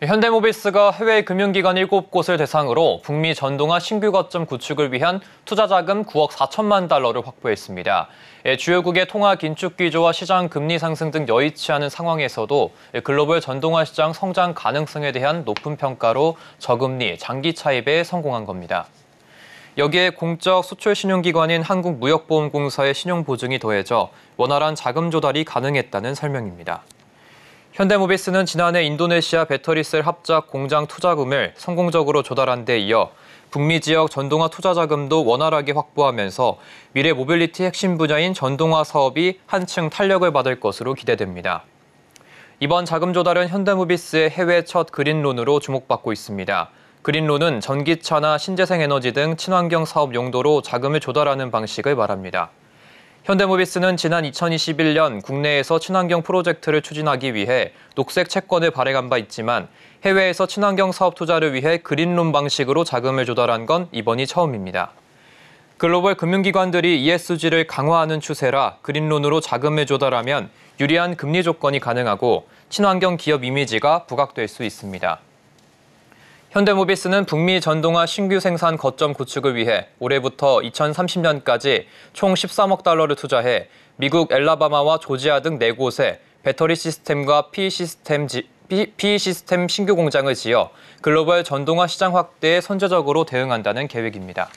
현대모비스가 해외 금융기관 7곳을 대상으로 북미 전동화 신규 거점 구축을 위한 투자자금 9억 4천만 달러를 확보했습니다. 예, 주요국의 통화 긴축 기조와 시장 금리 상승 등 여의치 않은 상황에서도 예, 글로벌 전동화 시장 성장 가능성에 대한 높은 평가로 저금리, 장기 차입에 성공한 겁니다. 여기에 공적 수출 신용기관인 한국무역보험공사의 신용보증이 더해져 원활한 자금 조달이 가능했다는 설명입니다. 현대모비스는 지난해 인도네시아 배터리셀 합작 공장 투자금을 성공적으로 조달한 데 이어 북미 지역 전동화 투자 자금도 원활하게 확보하면서 미래 모빌리티 핵심 분야인 전동화 사업이 한층 탄력을 받을 것으로 기대됩니다. 이번 자금 조달은 현대모비스의 해외 첫 그린론으로 주목받고 있습니다. 그린론은 전기차나 신재생에너지 등 친환경 사업 용도로 자금을 조달하는 방식을 말합니다. 현대모비스는 지난 2021년 국내에서 친환경 프로젝트를 추진하기 위해 녹색 채권을 발행한 바 있지만 해외에서 친환경 사업 투자를 위해 그린룸 방식으로 자금을 조달한 건 이번이 처음입니다. 글로벌 금융기관들이 ESG를 강화하는 추세라 그린론으로 자금을 조달하면 유리한 금리 조건이 가능하고 친환경 기업 이미지가 부각될 수 있습니다. 현대모비스는 북미 전동화 신규 생산 거점 구축을 위해 올해부터 2030년까지 총 13억 달러를 투자해 미국 엘라바마와 조지아 등 4곳에 배터리 시스템과 PE 시스템, 지, PE 시스템 신규 공장을 지어 글로벌 전동화 시장 확대에 선제적으로 대응한다는 계획입니다.